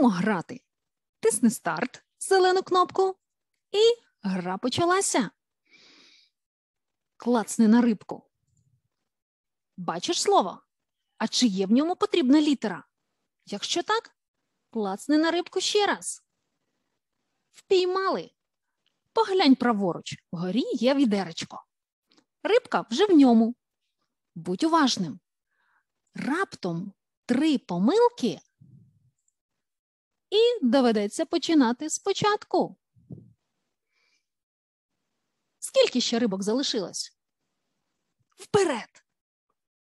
Будемо грати. Тисни старт, зелену кнопку, і гра почалася. Клацни на рибку. Бачиш слово? А чи є в ньому потрібна літера? Якщо так, клацни на рибку ще раз. Впіймали. Поглянь праворуч, вгорі є відеречко. Рибка вже в ньому. Будь уважним. Раптом три помилки і доведеться починати спочатку. Скільки ще рибок залишилось? Вперед!